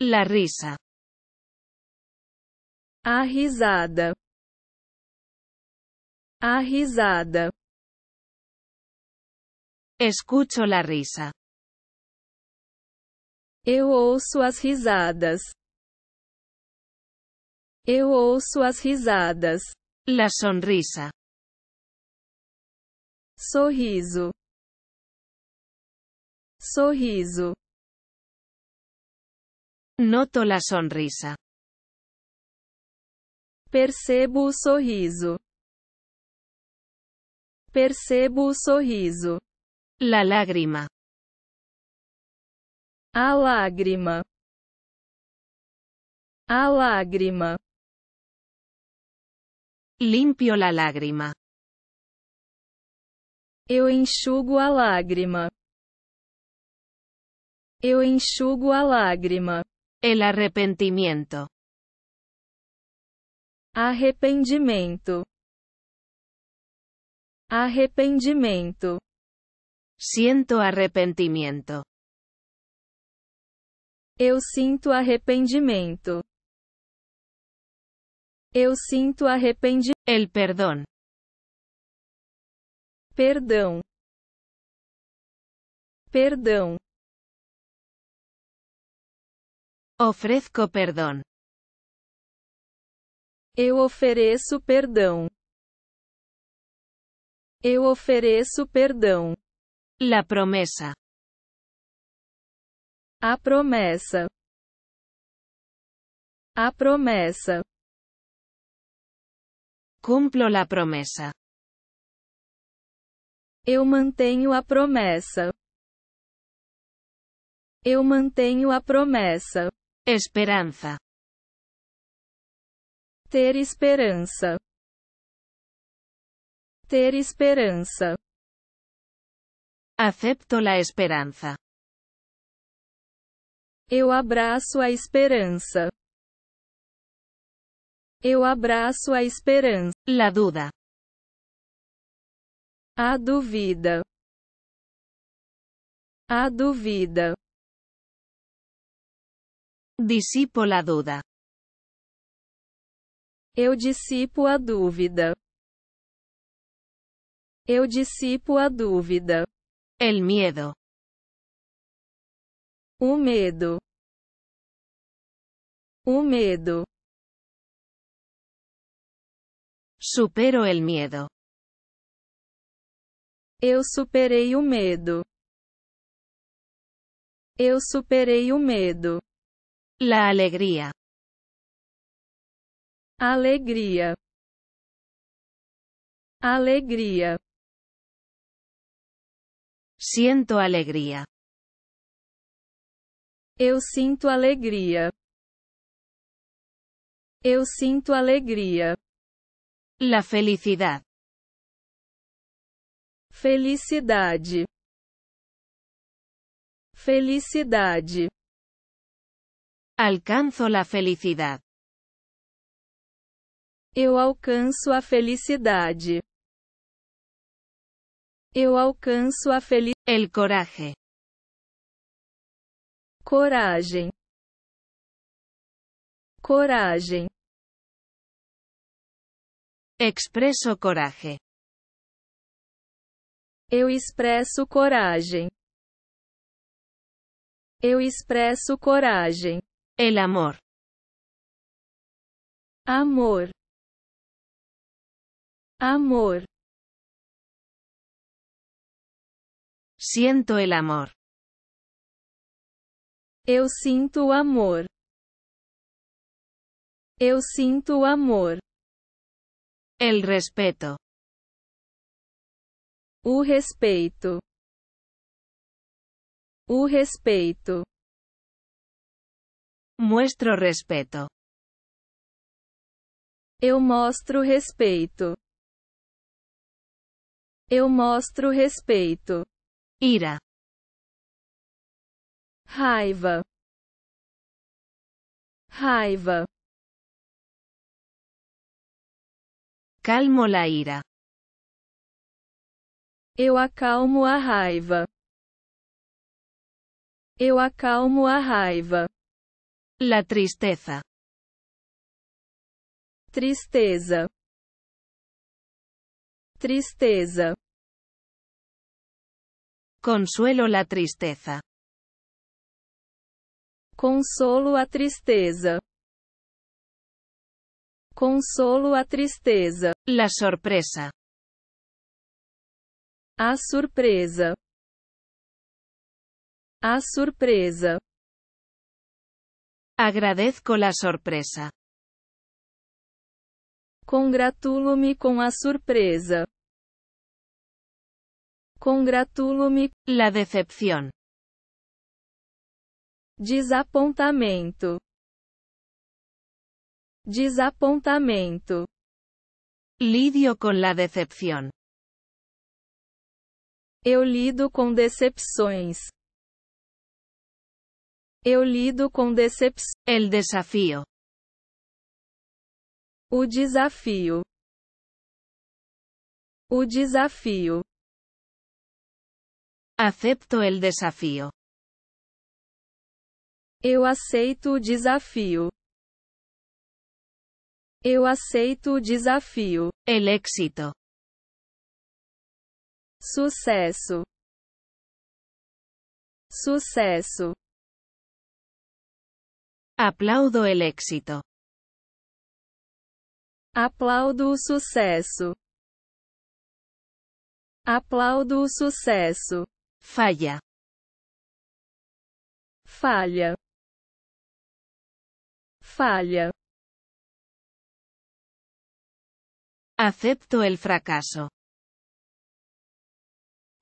La risa. A risada. A risada. Escucho la risa. Eu ouço as risadas. Eu ouço as risadas. La sonrisa. Sorriso. Sorriso. Noto la sonrisa. Percebo o sorriso. Percebo o sorriso. La lágrima. A lágrima. A lágrima. Limpio la lágrima. Eu enxugo a lágrima. Eu enxugo a lágrima. El arrepentimiento. Arrependimento. Arrependimento. Siento arrepentimiento. Eu sinto arrependimento. Eu sinto arrependimento. El perdão. Perdão. Perdão. Ofrezco perdão. Eu ofereço perdão. Eu ofereço perdão. La promessa. A promessa. A promessa. Cumplo la promessa. Eu mantenho a promessa. Eu mantenho a promessa esperança Ter esperança. Ter esperança. Acepto la esperança Eu abraço a esperança. Eu abraço a esperança. La duda. A dúvida. A dúvida. Dissipo a dúvida. Eu dissipo a dúvida. Eu dissipo a dúvida. El miedo. O medo. O medo. Supero el miedo. Eu superei o medo. Eu superei o medo. La alegría. Alegria. Alegria. Siento alegria. Eu sinto alegria. Eu sinto alegria. La felicidad. Felicidade. Felicidade. Alcanzo la felicidad. Eu alcanço a felicidade. Eu alcanço a felicidade. El coraje. Coragem. Coragem. Expresso coragem. Eu expresso coragem. Eu expresso coragem. El amor. Amor. Amor. Siento el amor. Eu sinto amor. Eu sinto amor. El respeto. O respeito. O respeito. Muestro respeito. Eu mostro respeito. Eu mostro respeito. Ira. Raiva. Raiva. Calmo la ira. Eu acalmo a raiva. Eu acalmo a raiva. La tristeza. Tristeza. Tristeza. Consuelo la tristeza. Consolo a tristeza. Consolo a tristeza. La sorpresa. A surpresa. A surpresa. Agradezco la sorpresa. Congratulo-me com a surpresa. Congratulo-me. La decepción. Desapontamento. Desapontamento. Lidio com la decepción. Eu lido com decepções. Eu lido com decepção. El desafio. O desafio. O desafio. Acepto el desafio. Eu aceito o desafio. Eu aceito o desafio. El éxito. Sucesso. Sucesso. Aplaudo el éxito. Aplaudo o sucesso. Aplaudo o sucesso. Falha. Falha. Falha. Acepto el fracasso.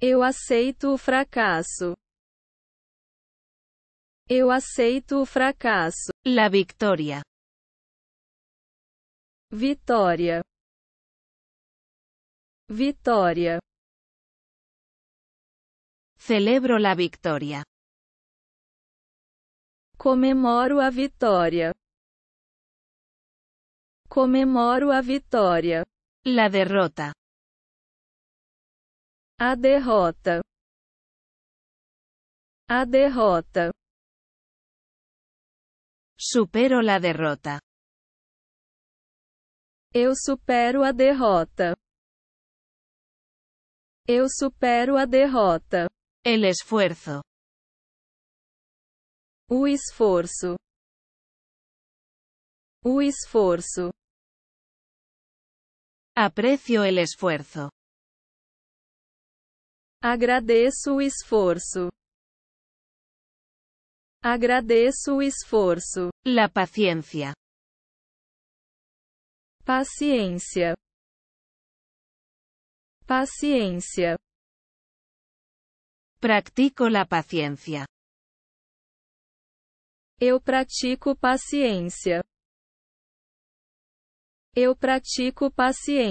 Eu aceito o fracasso. Eu aceito o fracasso. La victoria. Vitória. Vitória. Celebro la victoria. Comemoro a vitória. Comemoro a vitória. La derrota. A derrota. A derrota. Supero la derrota. Eu supero a derrota. Eu supero a derrota. El esfuerzo. O esforço. O esforço. Aprecio el esfuerzo. Agradeço o esforço. Agradeço o esforço. La paciencia. Paciência. Paciência. Practico la paciencia. Eu pratico paciência. Eu pratico paciência.